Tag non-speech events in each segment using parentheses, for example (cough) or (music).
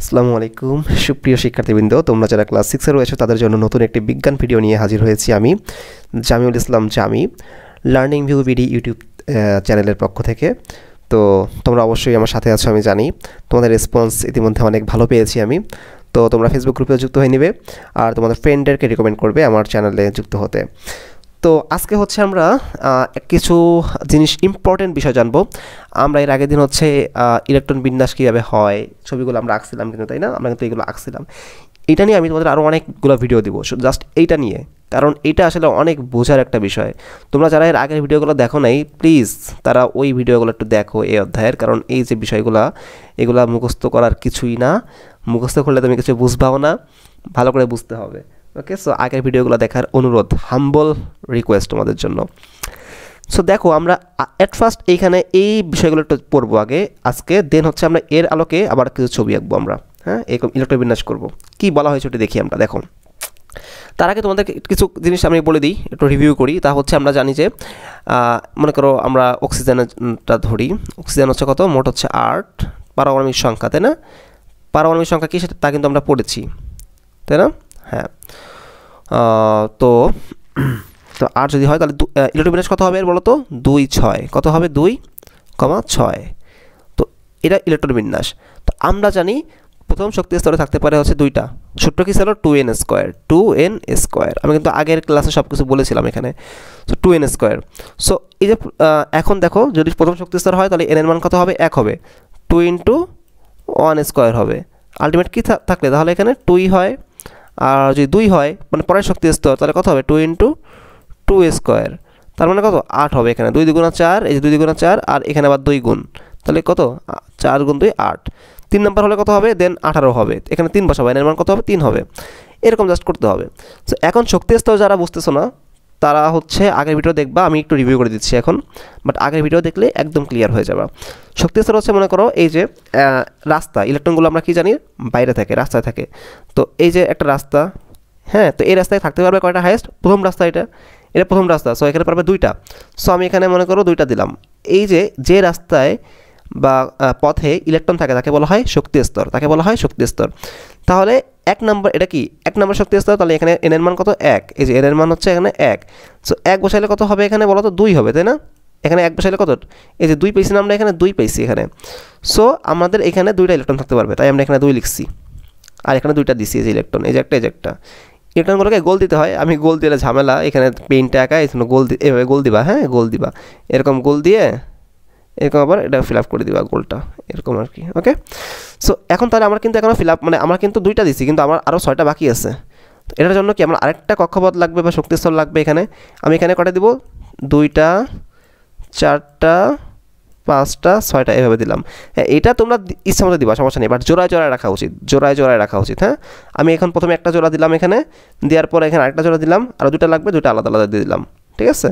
আসসালামু আলাইকুম সুপ্রিয় শিক্ষার্থীবৃন্দ তোমরা যারা ক্লাস সিক্সে রয়েছে তাদের জন্য নতুন একটি বিজ্ঞান ভিডিও নিয়ে হাজির হয়েছি আমি Jamiul Islam Jami learning view BD YouTube চ্যানেলের পক্ষ থেকে তো তোমরা অবশ্যই আমার সাথে আছো আমি জানি তোমাদের রেসপন্স ইতিমধ্যে অনেক ভালো পেয়েছি আমি তো তোমরা ফেসবুক গ্রুপে যুক্ত হয়ে নিবে আর তোমাদের ফ্রেন্ডদেরকে রেকমেন্ড করবে আমার চ্যানেলে যুক্ত হতে তো আজকে হচ্ছে আমরা কিছু জিনিস ইম্পর্টেন্ট বিষয় জানবো আমরা এর আগের দিন হচ্ছে ইলেকট্রন বিন্যাস কীভাবে হয় ছবিগুলো আমরা আঁকছিলাম কিন্তু তাই না আমরা কিন্তু এগুলো আঁকছিলাম এটা নিয়ে আমি তোমাদের আরও অনেকগুলো ভিডিও দিব জাস্ট এইটা নিয়ে কারণ এটা আসলে অনেক বোঝার একটা বিষয় তোমরা যারা এর আগের ভিডিওগুলো দেখো নাই প্লিজ তারা ওই ভিডিওগুলো একটু দেখো এই অধ্যায়ের কারণ এই যে বিষয়গুলো এগুলো মুখস্থ করার কিছুই না মুখস্থ করলে তুমি কিছু বুঝবাও না ভালো করে বুঝতে হবে ওকে সো আগের ভিডিওগুলো দেখার অনুরোধ হাম্বল রিকোয়েস্ট তোমাদের জন্য সো দেখো আমরা অ্যাট ফার্স্ট এইখানে এই বিষয়গুলো একটু পড়বো আগে আজকে দেন হচ্ছে আমরা এর আলোকে আবার কিছু ছবি আঁকবো আমরা হ্যাঁ এরকম বিন্যাস করবো কী বলা হয়েছে ওটি দেখি আমরা দেখো তার আগে তোমাদের কিছু জিনিস আমি বলে দিই একটু রিভিউ করি তা হচ্ছে আমরা জানি যে মনে করো আমরা অক্সিজেনটা ধরি অক্সিজেন হচ্ছে কত মোট হচ্ছে আট পারমাণবিক সংখ্যা তাই না পারমাণবিক সংখ্যা কী সেটা তা কিন্তু আমরা পড়েছি তাই না হ্যাঁ তো তো আর যদি হয় তাহলে ইলেকট্রন বিন্যাস কত হবে এর বলো তো দুই ছয় কত হবে দুই কমা ছয় তো এটা ইলেকট্রন বিন্যাস তো আমরা জানি প্রথম শক্তি স্তরে থাকতে পারে হচ্ছে দুইটা সূত্র কি sir two N square two N square আমি কিন্তু আগের ক্লাসে সব কিছু বলেছিলাম এখানে so two N square so এই যে এখন দেখো যদি প্রথম শক্তি স্তর হয় তাহলে এন এর মান কত হবে এক হবে টু ইন্টু ওয়ান স্কোয়ার হবে আলটিমেট কী থাকলে তাহলে এখানে টুই হয় আর যদি দুই হয় মানে পরের শক্তি স্তর তাহলে কত হবে টু ইন্টু টু স্কোয়ার তার মানে কত আট হবে এখানে দুই দুগুণা চার এই যে দুই দুগুণা চার আর এখানে আবার দুই গুণ তাহলে কত চার গুণ দুই আট তিন নাম্বার হলে কত হবে দেন আঠারো হবে এখানে তিন বসাবো এর মান কত হবে তিন হবে এরকম জাস্ট করতে হবে সো এখন শক্তি স্তর যারা বুঝতেছো না তারা হচ্ছে আগের ভিডিও দেখবা আমি একটু রিভিউ করে দিচ্ছি এখন বাট আগের ভিডিও দেখলে একদম ক্লিয়ার হয়ে যাবে শক্তি স্তর হচ্ছে মনে করো এই যে রাস্তা ইলেকট্রনগুলো আমরা কি জানি বাইরে থাকে রাস্তায় থাকে তো এই যে একটা রাস্তা হ্যাঁ তো এই রাস্তায় থাকতে পারবে কয়টা হায়েস্ট প্রথম রাস্তা এটা এটা প্রথম রাস্তা সো এখানে পারবে দুইটা সো আমি এখানে মনে করো দুইটা দিলাম এই যে যে রাস্তায় বা পথে ইলেকট্রন থাকে তাকে বলা হয় শক্তি স্তর তাকে বলা হয় শক্তি স্তর তাহলে এক নম্বর এটা কি এক নম্বর শক্তি স্তর তাহলে এখানে এন এর মান কত এক এই যে এন এর মান হচ্ছে এখানে এক সো এক বসাইলে কত হবে এখানে বলো তো দুই হবে তাই না এখানে এক বসাইলে কত এই যে দুই পেয়েছি না আমরা এখানে দুই পেয়েছি এখানে সো আমাদের এখানে দুইটা ইলেকট্রন থাকতে পারবে তাই আমরা এখানে দুই লিখছি আর এখানে দুইটা দিছি এই যে ইলেকট্রন এই যে একটা এই যে একটা ইলেকট্রনগুলোকে গোল দিতে হয় আমি গোল দিলে ঝামেলা এখানে পেইন্টটা একা এখানে গোল গোল এভাবে গোল দিবা হ্যাঁ গোল দিবা এরকম গোল দিয়ে এরকম আবার এটা ফিল আপ করে দিবা গোলটা এরকম আর কি ওকে সো এখন তাহলে আমরা কিন্তু এখনও ফিল আপ মানে আমরা কিন্তু দুইটা দিছি কিন্তু আমার আরও ছয়টা বাকি আছে তো এটার জন্য কি আমার আরেকটা কক্ষপথ লাগবে বা শক্তিস্থল লাগবে এখানে আমি এখানে কটা দিব দুইটা চারটা পাঁচটা ছয়টা এভাবে দিলাম হ্যাঁ এটা তোমরা ইচ্ছা মতো দিবা সমস্যা নেই বাট জোড়ায় জোড়ায় রাখা উচিত জোড়ায় জোড়ায় রাখা উচিত হ্যাঁ আমি এখন প্রথমে একটা জোড়া দিলাম এখানে দেওয়ার পর এখানে আরেকটা জোড়া দিলাম আর দুটা লাগবে দুটা আলাদা আলাদা দিয়ে দিলাম ঠিক আছে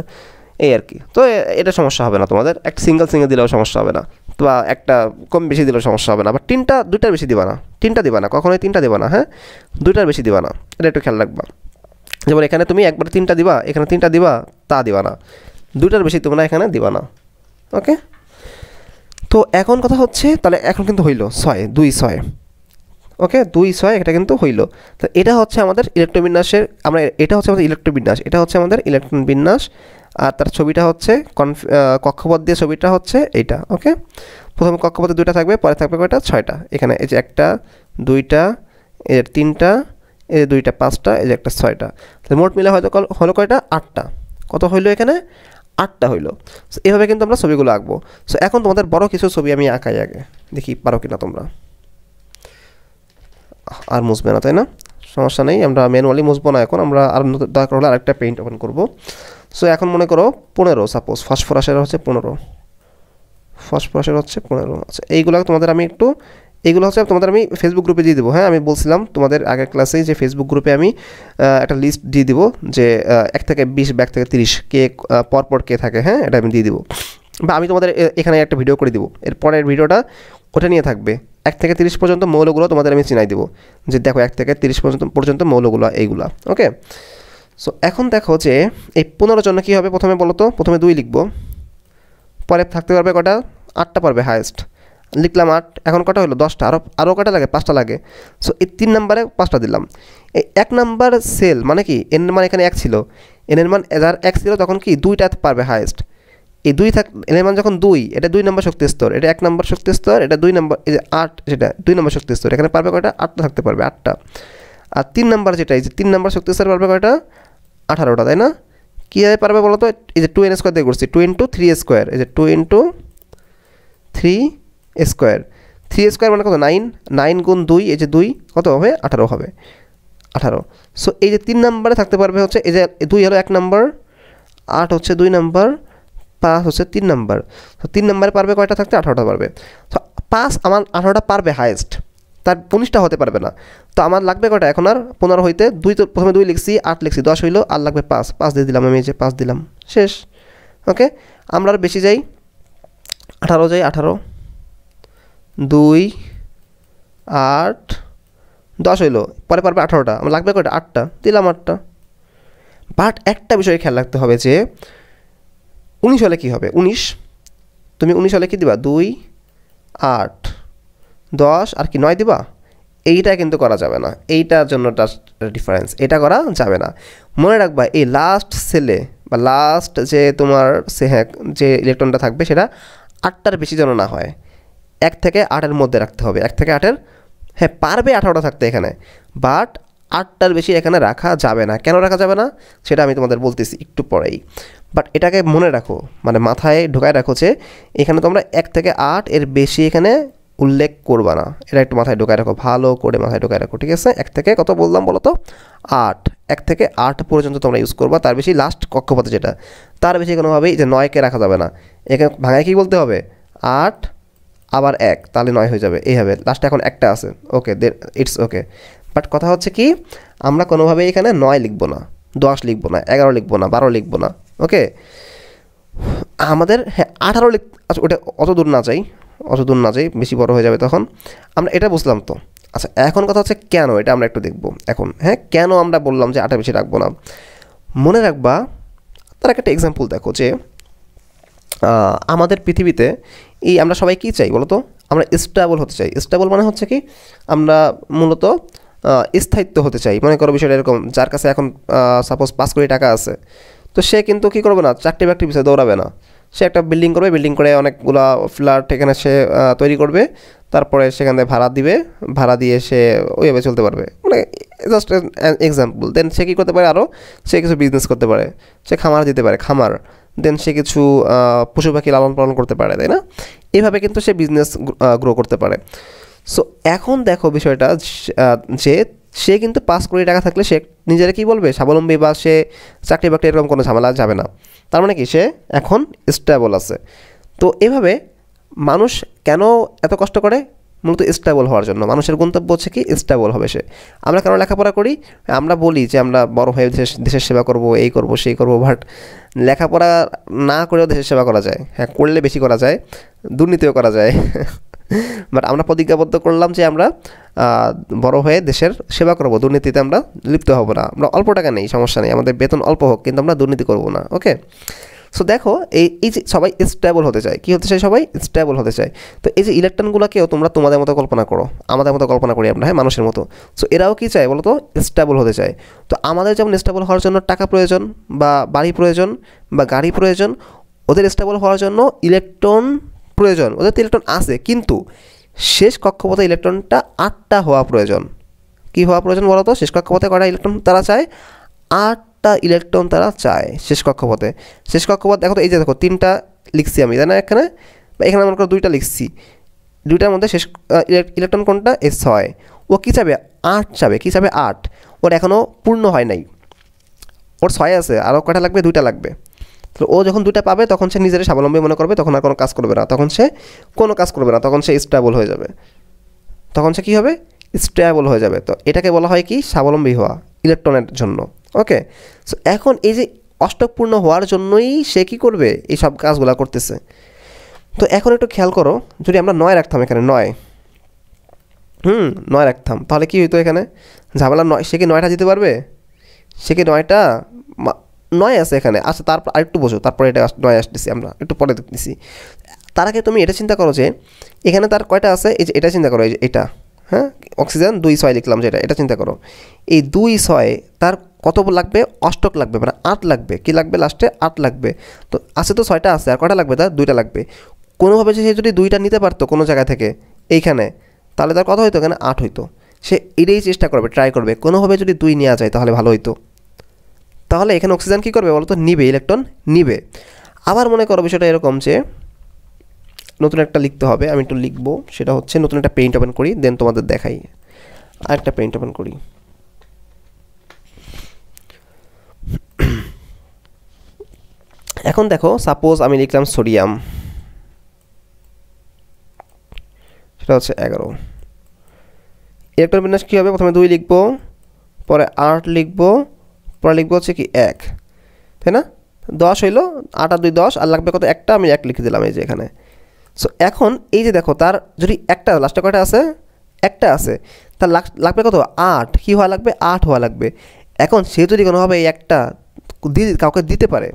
এই আর কি তো এটা সমস্যা হবে না তোমাদের একটা সিঙ্গেল সিঙ্গেল দিলেও সমস্যা হবে না বা একটা কম বেশি দিলেও সমস্যা হবে না বা তিনটা দুইটার বেশি দিবা না তিনটা দিবা না কখনোই তিনটা দিবা না হ্যাঁ দুইটার বেশি দিবা না এটা একটু খেয়াল রাখবা যেমন এখানে তুমি একবার তিনটা দিবা এখানে তিনটা দিবা তা দিবা না দুইটার বেশি তোমরা এখানে দিবা না ওকে তো এখন কথা হচ্ছে তাহলে এখন কিন্তু হইল ছয় দুই ছয় ওকে দুই ছয় এটা কিন্তু হইল তো এটা হচ্ছে আমাদের বিন্যাসের আমরা এটা হচ্ছে আমাদের বিন্যাস এটা হচ্ছে আমাদের ইলেকট্রন বিন্যাস আর তার ছবিটা হচ্ছে কক্ষপথ দিয়ে ছবিটা হচ্ছে এইটা ওকে প্রথমে কক্ষপথে দুইটা থাকবে পরে থাকবে কয়টা ছয়টা এখানে এই যে একটা দুইটা এর তিনটা এই দুইটা পাঁচটা এই যে একটা ছয়টা তাহলে মোট মিলে হয়তো হলো কয়টা আটটা কত হইলো এখানে আটটা হইলো সো এভাবে কিন্তু আমরা ছবিগুলো আঁকবো সো এখন তোমাদের বড় কিছু ছবি আমি আঁকাই আগে দেখি পারো কিনা তোমরা আর মুছবে না তাই না সমস্যা নেই আমরা ম্যানুয়ালি মুছবো না এখন আমরা আর দরকার হলে আরেকটা পেইন্ট ওপেন করব সো এখন মনে করো পনেরো সাপোজ ফসফরাসের হচ্ছে পনেরো ফসফরাসের হচ্ছে পনেরো আচ্ছা এইগুলো তোমাদের আমি একটু এইগুলো হচ্ছে তোমাদের আমি ফেসবুক গ্রুপে দিয়ে দেবো হ্যাঁ আমি বলছিলাম তোমাদের আগের ক্লাসেই যে ফেসবুক গ্রুপে আমি একটা লিস্ট দিয়ে দিব যে এক থেকে বিশ ব্যাগ থেকে তিরিশ কে পরপর কে থাকে হ্যাঁ এটা আমি দিয়ে দিব বা আমি তোমাদের এখানে একটা ভিডিও করে দিব এর পরের ভিডিওটা ওটা নিয়ে থাকবে এক থেকে তিরিশ পর্যন্ত মৌলগুলো তোমাদের আমি চিনাই দেবো যে দেখো এক থেকে তিরিশ পর্যন্ত পর্যন্ত মৌলগুলো এইগুলো ওকে সো এখন দেখো যে এই পনেরো জন্য কী হবে প্রথমে বলো তো প্রথমে দুই লিখবো পরে থাকতে পারবে কটা আটটা পারবে হায়েস্ট লিখলাম আট এখন কটা হলো দশটা আরও আরও কটা লাগে পাঁচটা লাগে সো এই তিন নাম্বারে পাঁচটা দিলাম এই এক নাম্বার সেল মানে কি এন মান এখানে এক ছিল এনের মান এক ছিল তখন কি দুইটা পারবে হায়েস্ট এই দুই থাক এনের মান যখন দুই এটা দুই নম্বর শক্তি স্তর এটা এক নম্বর শক্তি স্তর এটা দুই নম্বর এই যে আট যেটা দুই নম্বর শক্তি স্তর এখানে পারবে কয়টা আটটা থাকতে পারবে আটটা আর তিন নম্বর যেটা এই যে তিন নম্বর শক্তি স্তর পারবে কয়টা আঠারোটা তাই না কীভাবে পারবে বলো তো এই যে টু এন স্কোয়ার দিয়ে করছি টু ইন্টু থ্রি স্কোয়ার এই যে two into three square three square মানে কত নাইন নাইন গুণ দুই এই যে দুই কত হবে আঠারো হবে আঠারো সো এই যে তিন নম্বরে থাকতে পারবে হচ্ছে এই যে দুই হলো এক নম্বর আট হচ্ছে দুই নম্বর পাঁচ হচ্ছে তিন নম্বর তো তিন নাম্বারে পারবে কয়টা থাকতে আঠারোটা পারবে তো পাঁচ আমার আঠারোটা পারবে হায়েস্ট তার উনিশটা হতে পারবে না তো আমার লাগবে কটা এখন আর পনেরো হইতে দুই তো প্রথমে দুই লিখছি আট লিখছি দশ হইলো আর লাগবে পাঁচ পাঁচ দিয়ে দিলাম আমি যে পাঁচ দিলাম শেষ ওকে আমরা আর বেশি যাই আঠারো যাই আঠারো দুই আট দশ হইলো পরে পারবে আঠারোটা আমার লাগবে কয়টা আটটা দিলাম আটটা বাট একটা বিষয়ে খেয়াল রাখতে হবে যে উনিশ হলে কী হবে উনিশ তুমি উনিশ হলে কী দিবা দুই আট দশ আর কি নয় দিবা এইটা কিন্তু করা যাবে না এইটার জন্য ডিফারেন্স এটা করা যাবে না মনে রাখবা এই লাস্ট সেলে বা লাস্ট যে তোমার সে হ্যাঁ যে ইলেকট্রনটা থাকবে সেটা আটটার বেশি যেন না হয় এক থেকে আটের মধ্যে রাখতে হবে এক থেকে আটের হ্যাঁ পারবে আঠারোটা থাকতে এখানে বাট আটটার বেশি এখানে রাখা যাবে না কেন রাখা যাবে না সেটা আমি তোমাদের বলতেছি একটু পরেই বাট এটাকে মনে রাখো মানে মাথায় ঢোকায় রাখো যে এখানে তোমরা এক থেকে আট এর বেশি এখানে উল্লেখ করবা না এটা একটু মাথায় ঢোকায় রাখো ভালো করে মাথায় ঢোকায় রাখো ঠিক আছে এক থেকে কত বললাম বলো তো আট এক থেকে আট পর্যন্ত তোমরা ইউজ করবা তার বেশি লাস্ট কক্ষপথে যেটা তার বেশি কোনোভাবেই যে নয়কে রাখা যাবে না এখানে ভাঙায় কী বলতে হবে আট আবার এক তাহলে নয় হয়ে যাবে এইভাবে লাস্টে এখন একটা আছে ওকে দে ইটস ওকে বাট কথা হচ্ছে কি আমরা কোনোভাবেই এখানে নয় লিখবো না দশ লিখবো না এগারো লিখবো না বারো লিখবো না ওকে আমাদের হ্যাঁ আঠারো লিখ আচ্ছা ওটা অত দূর না যাই অত দূর না যাই বেশি বড় হয়ে যাবে তখন আমরা এটা বুঝলাম তো আচ্ছা এখন কথা হচ্ছে কেন এটা আমরা একটু দেখব এখন হ্যাঁ কেন আমরা বললাম যে আটা বেশি রাখবো না মনে রাখবা তার একটা এক্সাম্পল দেখো যে আমাদের পৃথিবীতে এই আমরা সবাই কী চাই বলতো আমরা স্টেবল হতে চাই স্টেবল মানে হচ্ছে কি আমরা মূলত স্থায়িত্ব হতে চাই মনে করো বিষয়টা এরকম যার কাছে এখন সাপোজ পাঁচ কোটি টাকা আছে তো সে কিন্তু কী করবে না চাকরি বাকরি পিছিয়ে দৌড়াবে না সে একটা বিল্ডিং করবে বিল্ডিং করে অনেকগুলা ফ্ল্যাট এখানে সে তৈরি করবে তারপরে সেখান থেকে ভাড়া দিবে ভাড়া দিয়ে সে ওইভাবে চলতে পারবে মানে জাস্ট এক্সাম্পল দেন সে কী করতে পারে আরও সে কিছু বিজনেস করতে পারে সে খামার দিতে পারে খামার দেন সে কিছু পশু পাখি লালন পালন করতে পারে তাই না এভাবে কিন্তু সে বিজনেস গ্রো করতে পারে সো এখন দেখো বিষয়টা যে সে কিন্তু পাঁচ কোটি টাকা থাকলে সে নিজেরা কী বলবে স্বাবলম্বী বা সে চাকরি বাকরি এরকম কোনো ঝামেলা যাবে না তার মানে কি সে এখন স্টেবল আছে তো এভাবে মানুষ কেন এত কষ্ট করে মূলত স্টেবল হওয়ার জন্য মানুষের গন্তব্য হচ্ছে কি স্টেবল হবে সে আমরা কেন লেখাপড়া করি আমরা বলি যে আমরা বড় হয়ে দেশ দেশের সেবা করব এই করব সেই করব বাট লেখাপড়া না করেও দেশের সেবা করা যায় হ্যাঁ করলে বেশি করা যায় দুর্নীতিও করা যায় (laughs) বাট আমরা প্রতিজ্ঞাবদ্ধ করলাম যে আমরা বড় হয়ে দেশের সেবা করব দুর্নীতিতে আমরা লিপ্ত হব না আমরা অল্প টাকা নেই সমস্যা নেই আমাদের বেতন অল্প হোক কিন্তু আমরা দুর্নীতি করব না ওকে সো দেখো এই এই যে সবাই স্টেবল হতে চায় কী হতে চায় সবাই স্টেবল হতে চায় তো এই যে ইলেকট্রনগুলোকেও তোমরা তোমাদের মতো কল্পনা করো আমাদের মতো কল্পনা করি আমরা হ্যাঁ মানুষের মতো সো এরাও কী চায় বলো তো স্টেবল হতে চায় তো আমাদের যেমন স্টেবল হওয়ার জন্য টাকা প্রয়োজন বা বাড়ি প্রয়োজন বা গাড়ি প্রয়োজন ওদের স্টেবল হওয়ার জন্য ইলেকট্রন প্রয়োজন অর্থাৎ ইলেকট্রন আছে কিন্তু শেষ কক্ষপথে ইলেকট্রনটা আটটা হওয়া প্রয়োজন কী হওয়া প্রয়োজন বলো তো শেষ কক্ষপথে কটা ইলেকট্রন তারা চায় আটটা ইলেকট্রন তারা চায় শেষ কক্ষপথে শেষ কক্ষপথ দেখো তো এই যে দেখো তিনটা লিখছি আমি জানা না এখানে বা এখানে মনে করো দুইটা লিখছি দুইটার মধ্যে শেষ ইলেকট্রন কোনটা এ ছয় ও কী চাবে আট চাবে কী চাবে আট ওর এখনও পূর্ণ হয় নাই ওর ছয় আছে আরও কটা লাগবে দুইটা লাগবে তো ও যখন দুটা পাবে তখন সে নিজের স্বাবলম্বী মনে করবে তখন আর কোনো কাজ করবে না তখন সে কোনো কাজ করবে না তখন সে স্টেবল হয়ে যাবে তখন সে কী হবে স্টেবল হয়ে যাবে তো এটাকে বলা হয় কি স্বাবলম্বী হওয়া ইলেকট্রনের জন্য ওকে সো এখন এই যে অষ্টকপূর্ণ হওয়ার জন্যই সে কী করবে এই সব কাজগুলো করতেছে তো এখন একটু খেয়াল করো যদি আমরা নয় রাখতাম এখানে নয় হুম নয় রাখতাম তাহলে কি হইতো এখানে ঝামেলা নয় সে কি নয়টা দিতে পারবে সে কি নয়টা নয় আছে এখানে আচ্ছা তারপর আরেকটু বসো তারপরে এটা নয় আসতেছি আমরা একটু পরে দেখতেছি তার আগে তুমি এটা চিন্তা করো যে এখানে তার কয়টা আছে এই যে এটা চিন্তা করো এই যে এটা হ্যাঁ অক্সিজেন দুই ছয় লিখলাম যেটা এটা চিন্তা করো এই দুই ছয় তার কত লাগবে অষ্টক লাগবে মানে আট লাগবে কি লাগবে লাস্টে আট লাগবে তো আছে তো ছয়টা আছে আর কয়টা লাগবে তার দুইটা লাগবে কোনোভাবে সে যদি দুইটা নিতে পারতো কোনো জায়গা থেকে এইখানে তাহলে তার কত হইতো এখানে আট হইতো সে এটাই চেষ্টা করবে ট্রাই করবে কোনোভাবে যদি দুই নেওয়া যায় তাহলে ভালো হইতো তাহলে এখানে অক্সিজেন কী করবে বলতো নিবে ইলেকট্রন নিবে আবার মনে করো বিষয়টা এরকম যে নতুন একটা লিখতে হবে আমি একটু লিখবো সেটা হচ্ছে নতুন একটা পেইন্ট ওপেন করি দেন তোমাদের দেখাই আর একটা পেইন্ট ওপেন করি এখন দেখো সাপোজ আমি লিখলাম সোডিয়াম সেটা হচ্ছে এগারো ইলেকট্রন বিন্যাস কী হবে প্রথমে দুই লিখবো পরে আট লিখবো পরে লিখবো হচ্ছে কি এক তাই না দশ হইলো আট আর দুই দশ আর লাগবে কত একটা আমি এক লিখে দিলাম এই যে এখানে সো এখন এই যে দেখো তার যদি একটা লাস্টে কয়টা আছে একটা আছে তার লাগবে কত আট কী হওয়া লাগবে আট হওয়া লাগবে এখন সে যদি কোনোভাবে এই একটা দি কাউকে দিতে পারে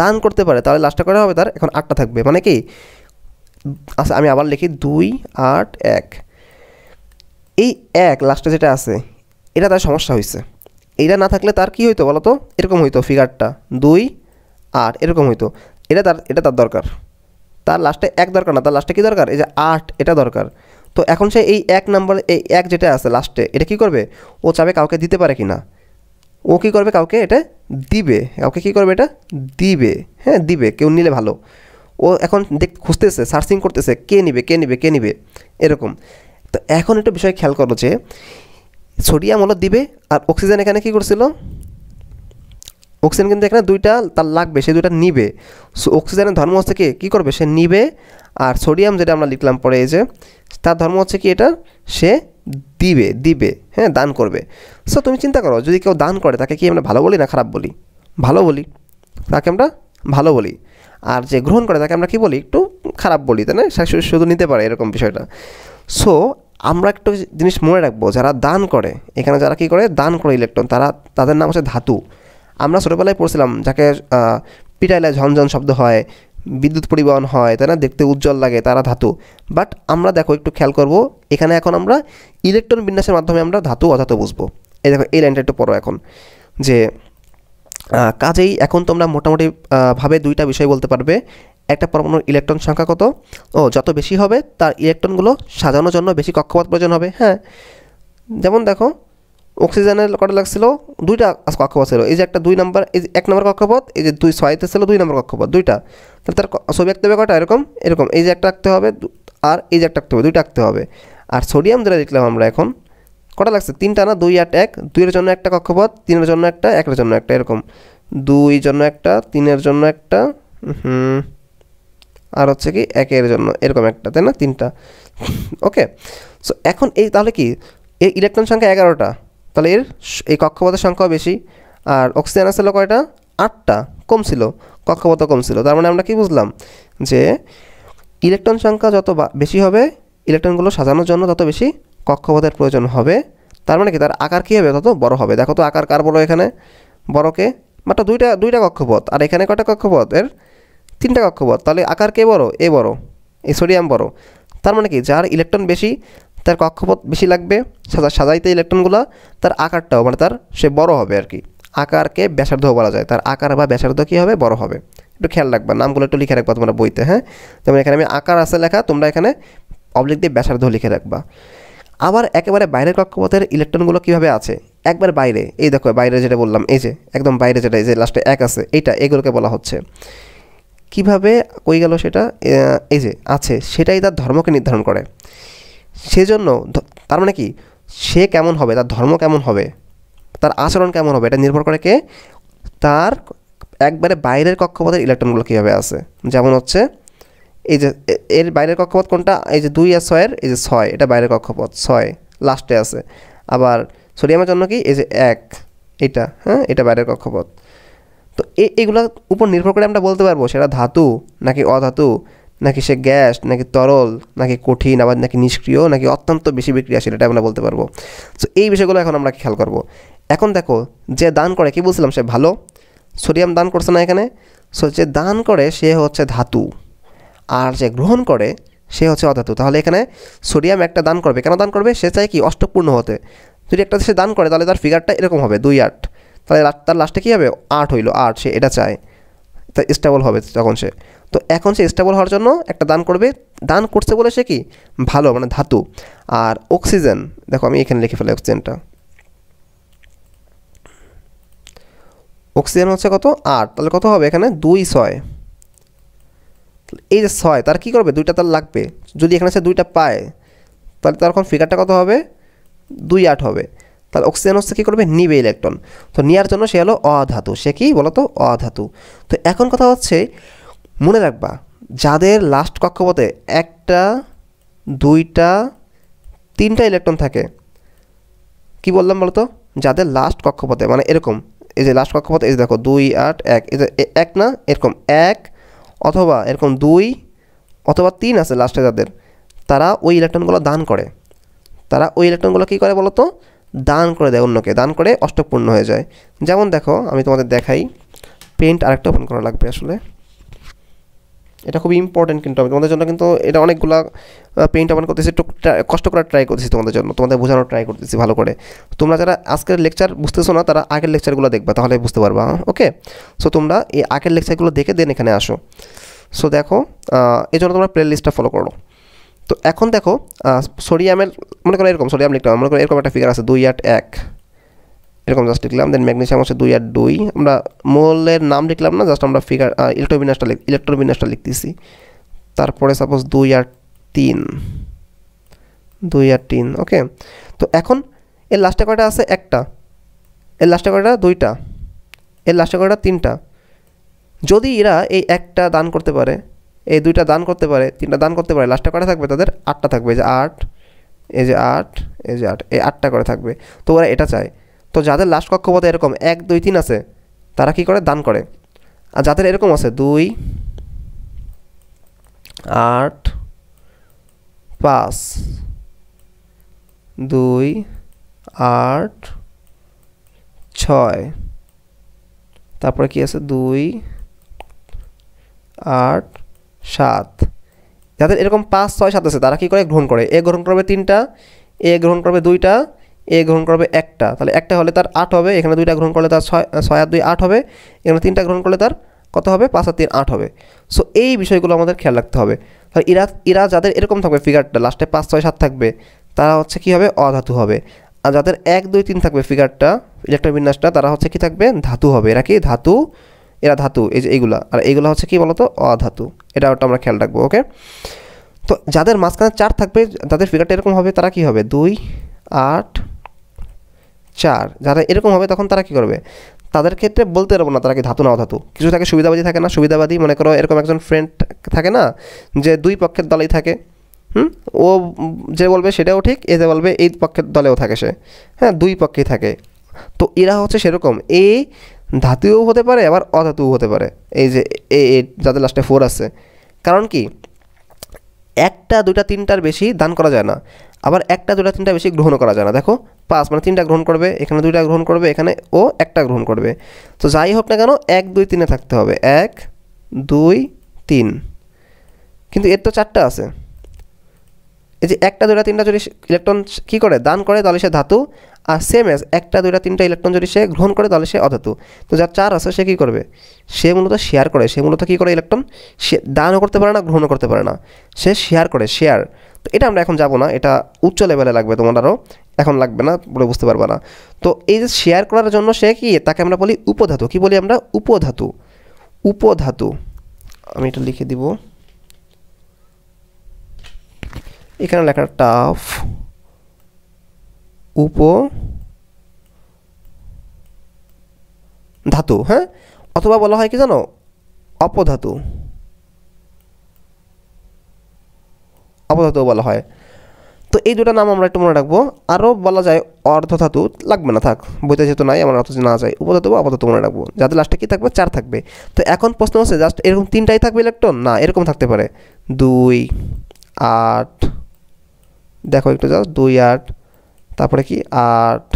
দান করতে পারে তাহলে লাস্টে কয়টা হবে তার এখন আটটা থাকবে মানে কি আচ্ছা আমি আবার লিখি দুই আট এক এই এক লাস্টে যেটা আছে এটা তার সমস্যা হয়েছে এটা না থাকলে তার কী হইতো বলো তো এরকম হইতো ফিগারটা দুই আট এরকম হইতো এটা তার এটা তার দরকার তার লাস্টে এক দরকার না তার লাস্টে কী দরকার এই যে আট এটা দরকার তো এখন সে এই এক নাম্বার এই এক যেটা আছে লাস্টে এটা কি করবে ও চাবে কাউকে দিতে পারে কি না ও কী করবে কাউকে এটা দিবে কাউকে কী করবে এটা দিবে হ্যাঁ দিবে কেউ নিলে ভালো ও এখন দেখ খুঁজতেছে সার্চিং করতেছে কে নিবে কে নিবে কে নিবে এরকম তো এখন একটা বিষয় খেয়াল করো যে সোডিয়াম হলো দিবে আর অক্সিজেন এখানে কি করছিল অক্সিজেন কিন্তু এখানে দুইটা তার লাগবে সে দুইটা নিবে সো অক্সিজেনের ধর্ম হচ্ছে কি কী করবে সে নিবে আর সোডিয়াম যেটা আমরা লিখলাম পরে এই যে তার ধর্ম হচ্ছে কি এটা সে দিবে দিবে হ্যাঁ দান করবে সো তুমি চিন্তা করো যদি কেউ দান করে তাকে কি আমরা ভালো বলি না খারাপ বলি ভালো বলি তাকে আমরা ভালো বলি আর যে গ্রহণ করে তাকে আমরা কি বলি একটু খারাপ বলি তাই না শুধু নিতে পারে এরকম বিষয়টা সো আমরা একটু জিনিস মনে রাখবো যারা দান করে এখানে যারা কী করে দান করে ইলেকট্রন তারা তাদের নাম হচ্ছে ধাতু আমরা ছোটোবেলায় পড়ছিলাম যাকে পিটাইলে ঝনঝন শব্দ হয় বিদ্যুৎ পরিবহন হয় তাই না দেখতে উজ্জ্বল লাগে তারা ধাতু বাট আমরা দেখো একটু খেয়াল করব এখানে এখন আমরা ইলেকট্রন বিন্যাসের মাধ্যমে আমরা ধাতু অধাতু বুঝবো এই দেখো এই লাইনটা একটু পড়ো এখন যে কাজেই এখন তোমরা মোটামুটি ভাবে দুইটা বিষয় বলতে পারবে একটা পরমাণুর ইলেকট্রন সংখ্যা কত ও যত বেশি হবে তার ইলেকট্রনগুলো সাজানোর জন্য বেশি কক্ষপথ প্রয়োজন হবে হ্যাঁ যেমন দেখো অক্সিজেনের কটা লাগছিল দুইটা কক্ষপথ ছিল এই যে একটা দুই নম্বর এই যে এক নম্বর কক্ষপথ এই যে দুই ছয়তে ছিল দুই নম্বর কক্ষপথ দুইটা তাহলে তার ছবি আঁকতে হবে কটা এরকম এরকম এই যে একটা আঁকতে হবে আর এই যে একটা আঁকতে হবে দুইটা আঁকতে হবে আর সোডিয়াম যেটা দেখলাম আমরা এখন কটা লাগছে তিনটা না দুই আট এক দুইয়ের জন্য একটা কক্ষপথ তিনের জন্য একটা একের জন্য একটা এরকম দুই জন্য একটা তিনের জন্য একটা হুম আর হচ্ছে কি একের জন্য এরকম একটা তাই না তিনটা ওকে সো এখন এই তাহলে কি এই ইলেকট্রন সংখ্যা এগারোটা তাহলে এর এই কক্ষপথের সংখ্যাও বেশি আর অক্সিজেন আসছিল কয়টা আটটা কমছিল কক্ষপথ কমছিল তার মানে আমরা কি বুঝলাম যে ইলেকট্রন সংখ্যা যত বেশি হবে ইলেকট্রনগুলো সাজানোর জন্য তত বেশি কক্ষপথের প্রয়োজন হবে তার মানে কি তার আকার কী হবে তত বড় হবে দেখো তো আকার কার বড় এখানে বড়কে মাত্র দুইটা দুইটা কক্ষপথ আর এখানে কটা কক্ষপথ এর তিনটা কক্ষপথ তাহলে আকার কে বড় এ বড় এ সোডিয়াম বড় তার মানে কি যার ইলেকট্রন বেশি তার কক্ষপথ বেশি লাগবে সাজা সাজাইতে ইলেকট্রনগুলো তার আকারটাও মানে তার সে বড় হবে আর কি আকারকে ব্যাসার্ধ বলা যায় তার আকার বা ব্যাসার্ধ কী হবে বড় হবে একটু খেয়াল রাখবা নামগুলো একটু লিখে রাখবা তোমরা বইতে হ্যাঁ যেমন এখানে আমি আকার আছে লেখা তোমরা এখানে অবলিক দিয়ে ব্যাসার্ধ লিখে রাখবা আবার একেবারে বাইরের কক্ষপথের ইলেকট্রনগুলো কীভাবে আছে একবার বাইরে এই দেখো বাইরে যেটা বললাম এই যে একদম বাইরে যেটা এই যে লাস্টে এক আছে এইটা এগুলোকে বলা হচ্ছে কিভাবে কই গেল সেটা এই যে আছে সেটাই তার ধর্মকে নির্ধারণ করে সেজন্য তার মানে কি সে কেমন হবে তার ধর্ম কেমন হবে তার আচরণ কেমন হবে এটা নির্ভর করে কে তার একবারে বাইরের কক্ষপথের ইলেকট্রনগুলো কীভাবে আছে যেমন হচ্ছে এই যে এর বাইরের কক্ষপথ কোনটা এই যে দুই আর ছয়ের এই যে ছয় এটা বাইরের কক্ষপথ ছয় লাস্টে আছে আবার সোডিয়ামের জন্য কি এই যে এক এটা হ্যাঁ এটা বাইরের কক্ষপথ তো এগুলোর উপর নির্ভর করে আমরা বলতে পারবো সেটা ধাতু নাকি অধাতু নাকি সে গ্যাস নাকি তরল নাকি কঠিন আবার নাকি নিষ্ক্রিয় নাকি অত্যন্ত বেশি বিক্রিয়াশীল এটা আমরা বলতে পারবো সো এই বিষয়গুলো এখন আমরা খেয়াল করবো এখন দেখো যে দান করে কি বলছিলাম সে ভালো সোডিয়াম দান করছে না এখানে সো যে দান করে সে হচ্ছে ধাতু আর যে গ্রহণ করে সে হচ্ছে অধাতু তাহলে এখানে সোডিয়াম একটা দান করবে কেন দান করবে সে চায় কি অষ্টপূর্ণ হতে যদি একটা সে দান করে তাহলে তার ফিগারটা এরকম হবে দুই আট তাহলে তার লাস্টে কী হবে আট হইলো আট সে এটা চায় তা স্টেবল হবে তখন সে তো এখন সে স্টেবল হওয়ার জন্য একটা দান করবে দান করছে বলে সে কি ভালো মানে ধাতু আর অক্সিজেন দেখো আমি এখানে লিখে ফেলি অক্সিজেনটা অক্সিজেন হচ্ছে কত আট তাহলে কত হবে এখানে দুই ছয় এই যে ছয় তার কি করবে দুইটা তার লাগবে যদি এখানে সে দুইটা পায় তাহলে তার এখন ফিগারটা কত হবে দুই আট হবে তাহলে অক্সিজেন হচ্ছে কী করবে নিবে ইলেকট্রন তো নেওয়ার জন্য সে হলো অধাতু সে কি বলতো অধাতু তো এখন কথা হচ্ছে মনে রাখবা যাদের লাস্ট কক্ষপথে একটা দুইটা তিনটা ইলেকট্রন থাকে কি বললাম বলতো যাদের লাস্ট কক্ষপথে মানে এরকম এই যে লাস্ট কক্ষপথে এই যে দেখো দুই আট এক এই যে এক না এরকম এক অথবা এরকম দুই অথবা তিন আছে লাস্টে যাদের তারা ওই ইলেকট্রনগুলো দান করে তারা ওই ইলেকট্রনগুলো কী করে বলতো দান করে দেয় অন্যকে দান করে অষ্টপূর্ণ হয়ে যায় যেমন দেখো আমি তোমাদের দেখাই পেন্ট আরেকটা ওপেন করা লাগবে আসলে এটা খুব ইম্পর্টেন্ট কিন্তু আমি তোমাদের জন্য কিন্তু এটা অনেকগুলা পেইন্ট ওপেন করতেছি একটু কষ্ট করার ট্রাই করতেছি তোমাদের জন্য তোমাদের বোঝানোর ট্রাই করতেছি ভালো করে তোমরা যারা আজকের লেকচার বুঝতেছো না তারা আগের লেকচারগুলো দেখবা তাহলে বুঝতে পারবা ওকে হ্যাঁ, সো তোমরা এই আগের লেকচারগুলো দেখে দেন এখানে আসো সো দেখো জন্য তোমরা প্লে লিস্টটা ফলো করো তো এখন দেখো সোডিয়ামের মনে করো এরকম সোডিয়াম লিখলাম মনে করো এরকম একটা ফিগার আছে দুই আট এক এরকম জাস্ট লিখলাম দেন ম্যাগনেশিয়াম আছে দুই আট দুই আমরা মোলের নাম লিখলাম না জাস্ট আমরা ফিগার ইলেকট্রোবিন্যাসটা ইলেকট্রোবিন্যাসটা লিখতেছি তারপরে সাপোজ দুই আট তিন দুই আর তিন ওকে তো এখন এর লাস্টে কয়টা আছে একটা এর লাস্টে কয়টা দুইটা এর লাস্টে কয়টা তিনটা যদি এরা এই একটা দান করতে পারে এই দুইটা দান করতে পারে তিনটা দান করতে পারে লাস্টটা কটা থাকবে তাদের আটটা থাকবে যে আট এই যে আট এই যে আট এই আটটা করে থাকবে তো ওরা এটা চায় তো যাদের লাস্ট কক্ষপথে এরকম এক দুই তিন আছে তারা কি করে দান করে আর যাদের এরকম আছে দুই আট পাঁচ দুই আট ছয় তারপরে কি আছে দুই আট সাত যাদের এরকম পাঁচ ছয় সাত আছে তারা কী করে গ্রহণ করে এ গ্রহণ করবে তিনটা এ গ্রহণ করবে দুইটা এ গ্রহণ করবে একটা তাহলে একটা হলে তার আট হবে এখানে দুইটা গ্রহণ করলে তার ছয় ছয় আর দুই আট হবে এখানে তিনটা গ্রহণ করলে তার কত হবে পাঁচ আর তিন আট হবে সো এই বিষয়গুলো আমাদের খেয়াল রাখতে হবে তাহলে ইরা ইরা যাদের এরকম থাকবে ফিগারটা লাস্টে পাঁচ ছয় সাত থাকবে তারা হচ্ছে কী হবে অধাতু হবে আর যাদের এক দুই তিন থাকবে ফিগারটা ইলেকট্রন বিন্যাসটা তারা হচ্ছে কি থাকবে ধাতু হবে এরা কি ধাতু এরা ধাতু এই যে এইগুলা আর এইগুলো হচ্ছে কি বলতো অধাতু এটা আমরা খেয়াল রাখবো ওকে তো যাদের মাঝখানে চার থাকবে তাদের ফিগারটা এরকম হবে তারা কি হবে দুই আট চার যারা এরকম হবে তখন তারা কি করবে তাদের ক্ষেত্রে বলতে পারবো না তারা কি ধাতু না অধাতু কিছু থাকে সুবিধাবাদী থাকে না সুবিধাবাদী মনে করো এরকম একজন ফ্রেন্ড থাকে না যে দুই পক্ষের দলেই থাকে হুম ও যে বলবে সেটাও ঠিক এ যে বলবে এই পক্ষের দলেও থাকে সে হ্যাঁ দুই পক্ষেই থাকে তো এরা হচ্ছে সেরকম এ ধাতুও হতে পারে আবার অধাতুও হতে পারে এই যে এ যাদের লাস্টে ফোর আছে কারণ কি একটা দুটা তিনটার বেশি দান করা যায় না আবার একটা দুটা তিনটা বেশি গ্রহণ করা যায় না দেখো পাঁচ মানে তিনটা গ্রহণ করবে এখানে দুইটা গ্রহণ করবে এখানে ও একটা গ্রহণ করবে তো যাই হোক না কেন এক দুই তিনে থাকতে হবে এক দুই তিন কিন্তু এর তো চারটা আছে এই যে একটা দুটা তিনটা যদি ইলেকট্রন কী করে দান করে তাহলে সে ধাতু আর সেম অ্যাজ একটা দুইটা তিনটা ইলেকট্রন যদি সে গ্রহণ করে তাহলে সে অধাতু তো যার চার আছে সে কী করবে সে মূলত শেয়ার করে সে মূলত কী করে ইলেকট্রন সে দানও করতে পারে না গ্রহণও করতে পারে না সে শেয়ার করে শেয়ার তো এটা আমরা এখন যাবো না এটা উচ্চ লেভেলে লাগবে তোমার আরও এখন লাগবে না বলে বুঝতে পারবা না তো এই যে শেয়ার করার জন্য সে কি তাকে আমরা বলি উপধাতু কি বলি আমরা উপধাতু উপধাতু আমি এটা লিখে দিব এখানে লেখাটা টাফ উপ ধাতু হ্যাঁ অথবা বলা হয় কি জানো অপধাতু অপধাতু বলা হয় তো এই দুটো নাম আমরা একটু মনে রাখবো আরও বলা যায় অর্ধধাতু লাগবে না থাক বইতে যেহেতু নাই আমার অর্থ না যায় উপধাতু বা অপধাতু মনে রাখবো যাদের লাস্টে কী থাকবে চার থাকবে তো এখন প্রশ্ন আছে জাস্ট এরকম তিনটাই থাকবে ইলেকট্রন না এরকম থাকতে পারে দুই আট দেখো একটু যাও দুই আট তারপরে কি আট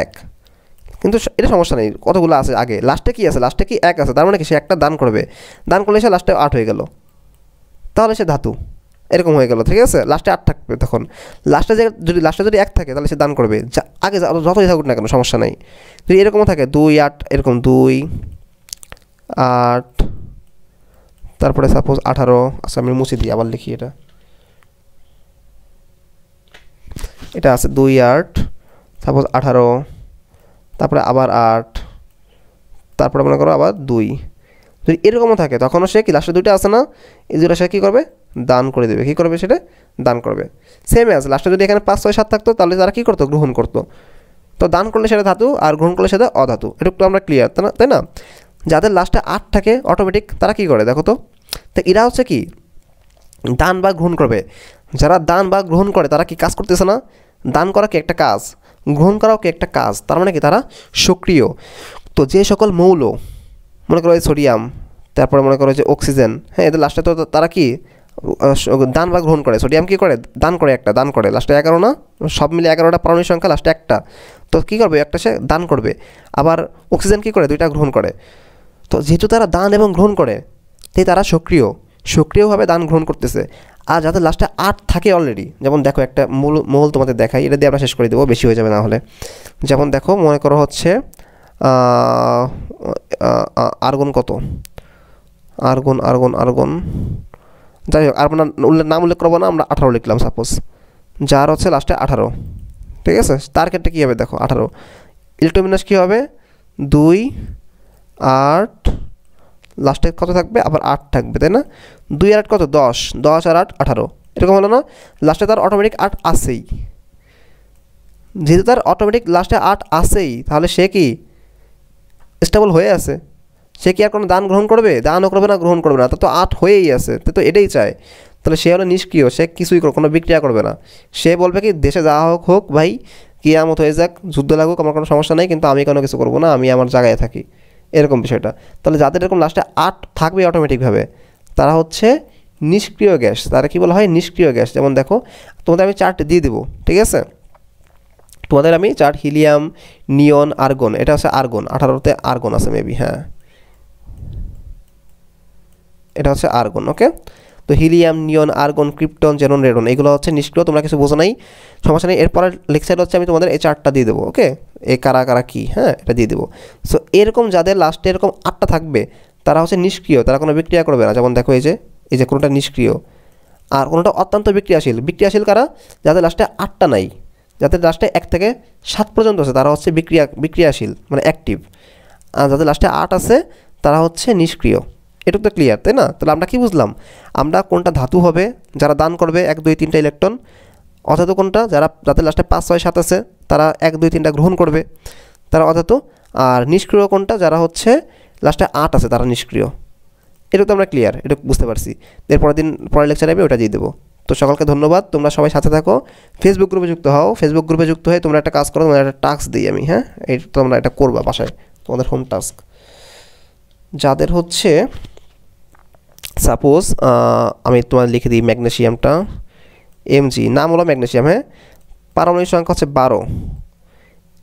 এক কিন্তু এটা সমস্যা নেই কতগুলো আছে আগে লাস্টে কি আছে লাস্টে কি এক আছে তার মানে কি সে একটা দান করবে দান করলে সে লাস্টে আট হয়ে গেল তাহলে সে ধাতু এরকম হয়ে গেল ঠিক আছে লাস্টে আট থাকবে তখন লাস্টে যে যদি লাস্টে যদি এক থাকে তাহলে সে দান করবে আগে যতই থাকুক না কেন সমস্যা নেই যদি এরকমও থাকে দুই আট এরকম দুই আট তারপরে সাপোজ আঠারো আচ্ছা আমি মুছে দিই আবার লিখি এটা এটা আছে দুই আট সাপোজ আঠারো তারপরে আবার আট তারপরে মনে করো আবার দুই যদি এরকমও থাকে তখনও সে কি লাস্টে দুইটা আছে না এই দুটো সে কী করবে দান করে দেবে কী করবে সেটা দান করবে সেম অ্যাজ লাস্টে যদি এখানে পাঁচ ছয় সাত থাকতো তাহলে তারা কী করতো গ্রহণ করতো তো দান করলে সেটা ধাতু আর গ্রহণ করলে সেটা অধাতু এটুকু আমরা ক্লিয়ার তাই না তাই না যাদের লাস্টে আট থাকে অটোমেটিক তারা কী করে দেখো তো তো এরা হচ্ছে কি দান বা গ্রহণ করবে যারা দান বা গ্রহণ করে তারা কি কাজ করতেছে না দান করা কি একটা কাজ গ্রহণ করাও কি একটা কাজ তার মানে কি তারা সক্রিয় তো যে সকল মৌল মনে করো সোডিয়াম তারপরে মনে করো যে অক্সিজেন হ্যাঁ এদের লাস্টে তো তারা কি দান বা গ্রহণ করে সোডিয়াম কী করে দান করে একটা দান করে লাস্টে এগারো না সব মিলে এগারোটা পারমাণবিক সংখ্যা লাস্টে একটা তো কী করবে একটা সে দান করবে আবার অক্সিজেন কী করে দুইটা গ্রহণ করে তো যেহেতু তারা দান এবং গ্রহণ করে তাই তারা সক্রিয় সক্রিয়ভাবে দান গ্রহণ করতেছে আর যাদের লাস্টে আট থাকে অলরেডি যেমন দেখো একটা মূল মহল তোমাদের দেখাই এটা দিয়ে আমরা শেষ করে দেবো বেশি হয়ে যাবে না হলে যেমন দেখো মনে করো হচ্ছে আর্গন কত আর্গন আর্গন আর্গন যাই হোক আপনার নাম উল্লেখ করবো না আমরা আঠারো লিখলাম সাপোজ যার হচ্ছে লাস্টে আঠারো ঠিক আছে তার ক্ষেত্রে কী হবে দেখো আঠারো ইলেকট্রোমিনাস কী হবে দুই আট লাস্টে কত থাকবে আবার আট থাকবে তাই না দুই আর আট কত দশ দশ আর আট আঠারো এরকম হলো না লাস্টে তার অটোমেটিক আট আসেই যেহেতু তার অটোমেটিক লাস্টে আট আসেই তাহলে সে কি স্টেবল হয়ে আছে সে কি আর কোনো দান গ্রহণ করবে দানও করবে না গ্রহণ করবে না তা তো আট হয়েই আছে তা তো এটাই চায় তাহলে সে হলো নিষ্ক্রিয় সে কিছুই কোনো বিক্রিয়া করবে না সে বলবে কি দেশে যাওয়া হোক হোক ভাই কিয়ামত হয়ে যাক যুদ্ধ লাগুক আমার কোনো সমস্যা নেই কিন্তু আমি কোনো কিছু করবো না আমি আমার জায়গায় থাকি এরকম বিষয়টা তাহলে যাদের এরকম লাস্টে আট থাকবে অটোমেটিকভাবে তারা হচ্ছে নিষ্ক্রিয় গ্যাস তারা কি বলা হয় নিষ্ক্রিয় গ্যাস যেমন দেখো তোমাদের আমি চারটে দিয়ে দেবো ঠিক আছে তোমাদের আমি চার্ট হিলিয়াম নিয়ন আর্গন এটা হচ্ছে আর্গন আঠারোতে আর্গন আছে মেবি হ্যাঁ এটা হচ্ছে আর্গন ওকে তো helium neon argon krypton xenon radon এগুলো হচ্ছে নিষ্ক্রিয় তোমরা কিছু বোঝো নাই সমস্যা নেই এরপরে লেকচার হচ্ছে আমি তোমাদের এই চারটা দিয়ে দেবো ওকে এ কারা কারা কী হ্যাঁ এটা দিয়ে দেবো সো এরকম যাদের লাস্টে এরকম আটটা থাকবে তারা হচ্ছে নিষ্ক্রিয় তারা কোনো বিক্রিয়া করবে না যেমন দেখো এই যে এই যে কোনোটা নিষ্ক্রিয় আর কোনোটা অত্যন্ত বিক্রিয়াশীল বিক্রিয়াশীল কারা যাদের লাস্টে আটটা নাই যাদের লাস্টে এক থেকে সাত পর্যন্ত আছে তারা হচ্ছে বিক্রিয়া বিক্রিয়াশীল মানে অ্যাক্টিভ আর যাদের লাস্টে আট আছে তারা হচ্ছে নিষ্ক্রিয় এটুকু তো ক্লিয়ার তাই না তাহলে আমরা কি বুঝলাম আমরা কোনটা ধাতু হবে যারা দান করবে এক দুই তিনটা ইলেকট্রন অধাতু কোনটা যারা যাদের লাস্টে পাঁচ ছয় সাত আছে তারা এক দুই তিনটা গ্রহণ করবে তারা অধাতু আর নিষ্ক্রিয় কোনটা যারা হচ্ছে লাস্টে আট আছে তারা নিষ্ক্রিয় এটা তো আমরা ক্লিয়ার এটা বুঝতে পারছি এর পরের দিন পরের লেকচারে আমি ওটা দিয়ে দেবো তো সকলকে ধন্যবাদ তোমরা সবাই সাথে থাকো ফেসবুক গ্রুপে যুক্ত হও ফেসবুক গ্রুপে যুক্ত হয়ে তোমরা একটা কাজ করো তোমরা একটা টাস্ক দিই আমি হ্যাঁ এই তোমরা এটা করবা বাসায় তোমাদের হোম টাস্ক যাদের হচ্ছে সাপোজ আমি তোমার লিখে দিই ম্যাগনেশিয়ামটা এমজি নাম হলো ম্যাগনেশিয়াম হ্যাঁ পারমাণবিক সংখ্যা হচ্ছে বারো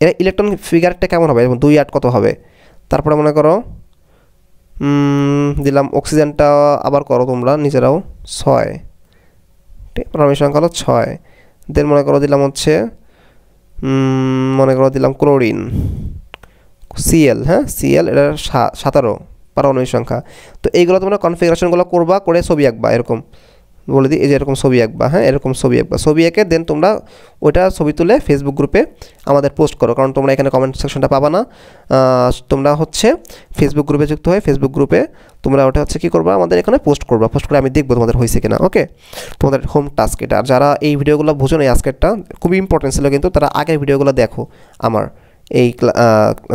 এরা ইলেকট্রন ফিগারটা কেমন হবে দুই আট কত হবে তারপরে মনে করো দিলাম অক্সিজেনটা আবার করো তোমরা নিজেরাও ছয় ঠিক পারমাণবিক সংখ্যা হলো ছয় দেন মনে করো দিলাম হচ্ছে মনে করো দিলাম ক্লোরিন সিএল হ্যাঁ সিএল এটা সা সাতারো পারমাণবিক সংখ্যা তো এইগুলো তোমরা কনফিগারেশনগুলো করবা করে ছবি আঁকবা এরকম বলে দিই এই যে এরকম ছবি আঁকবা হ্যাঁ এরকম ছবি আঁকবা ছবি এঁকে দেন তোমরা ওইটা ছবি তুলে ফেসবুক গ্রুপে আমাদের পোস্ট করো কারণ তোমরা এখানে কমেন্ট সেকশনটা পাবা না তোমরা হচ্ছে ফেসবুক গ্রুপে যুক্ত হয়ে ফেসবুক গ্রুপে তোমরা ওটা হচ্ছে কী করবা আমাদের এখানে পোস্ট করবা পোস্ট করে আমি দেখবো তোমাদের হয়েছে কিনা ওকে তোমাদের হোম টাস্ক এটা আর যারা এই ভিডিওগুলো বুঝো না আজকেরটা খুবই ইম্পর্টেন্ট ছিল কিন্তু তারা আগের ভিডিওগুলো দেখো আমার এই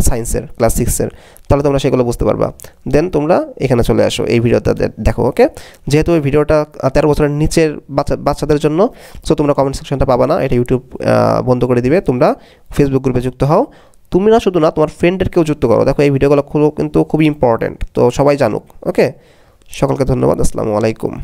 সায়েন্সের ক্লাস সিক্সের তাহলে তোমরা সেগুলো বুঝতে পারবা দেন তোমরা এখানে চলে আসো এই ভিডিওটা দেখো ওকে যেহেতু ওই ভিডিওটা তেরো বছরের নিচের বাচ্চা বাচ্চাদের জন্য সো তোমরা কমেন্ট সেকশনটা পাবা না এটা ইউটিউব বন্ধ করে দিবে তোমরা ফেসবুক গ্রুপে যুক্ত হও তুমি না শুধু না তোমার ফ্রেন্ডদেরকেও যুক্ত করো দেখো এই ভিডিওগুলো কিন্তু খুবই ইম্পর্ট্যান্ট তো সবাই জানুক ওকে সকলকে ধন্যবাদ আসসালামু আলাইকুম